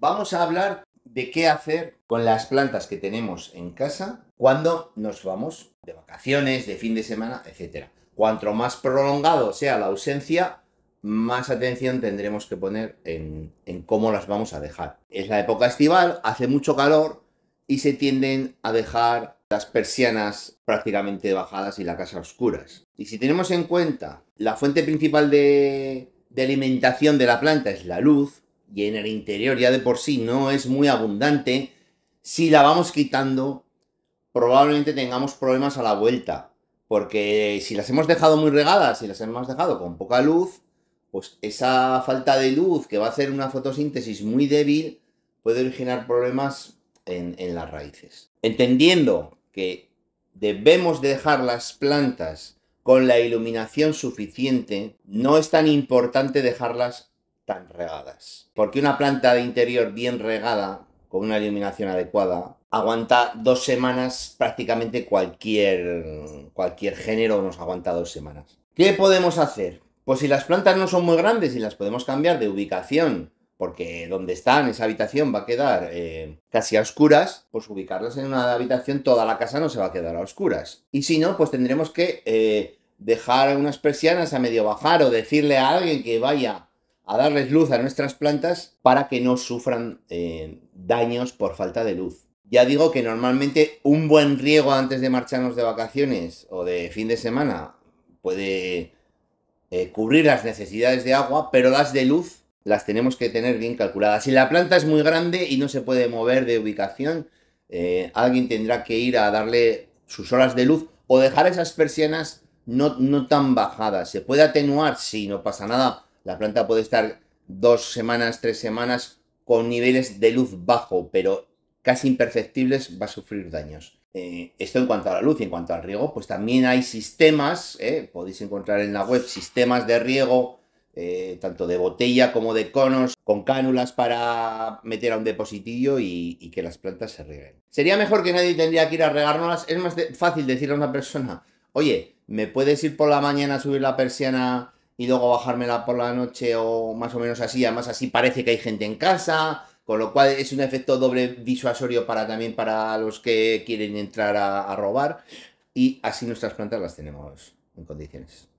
vamos a hablar de qué hacer con las plantas que tenemos en casa cuando nos vamos de vacaciones, de fin de semana, etc. Cuanto más prolongado sea la ausencia, más atención tendremos que poner en, cómo las vamos a dejar. Es la época estival, hace mucho calor y se tienden a dejar las persianas prácticamente bajadas y la casa oscuras. Y si tenemos en cuenta la fuente principal de alimentación de la planta es la luz, y en el interior ya de por sí no es muy abundante, si la vamos quitando, probablemente tengamos problemas a la vuelta. Porque si las hemos dejado muy regadas, si las hemos dejado con poca luz, pues esa falta de luz que va a hacer una fotosíntesis muy débil puede originar problemas en, en las raíces. Entendiendo que debemos dejar las plantas con la iluminación suficiente, no es tan importante dejarlas tan regadas. Porque una planta de interior bien regada, con una iluminación adecuada, aguanta dos semanas prácticamente cualquier, cualquier género, nos aguanta dos semanas. ¿Qué podemos hacer? Pues si las plantas no son muy grandes y las podemos cambiar de ubicación, porque donde están, esa habitación va a quedar eh, casi a oscuras, pues ubicarlas en una habitación, toda la casa no se va a quedar a oscuras. Y si no, pues tendremos que eh, dejar unas persianas a medio bajar o decirle a alguien que vaya a darles luz a nuestras plantas para que no sufran eh, daños por falta de luz. Ya digo que normalmente un buen riego antes de marcharnos de vacaciones o de fin de semana puede eh, cubrir las necesidades de agua, pero las de luz las tenemos que tener bien calculadas. Si la planta es muy grande y no se puede mover de ubicación, eh, alguien tendrá que ir a darle sus horas de luz o dejar esas persianas no, tan bajadas. Se puede atenuar si no pasa nada la planta puede estar dos semanas, tres semanas con niveles de luz bajo, pero casi imperceptibles, va a sufrir daños. Eh, esto en cuanto a la luz y en cuanto al riego, pues también hay sistemas, eh, podéis encontrar en la web sistemas de riego, eh, tanto de botella como de conos, con cánulas para meter a un depositillo y, que las plantas se rieguen. Sería mejor que nadie tendría que ir a regárnoslas, es más fácil decirle a una persona, oye, ¿me puedes ir por la mañana a subir la persiana y luego bajármela por la noche o más o menos así. Además, así parece que hay gente en casa, con lo cual es un efecto doble disuasorio para también para los que quieren entrar a robar. Y así nuestras plantas las tenemos en condiciones.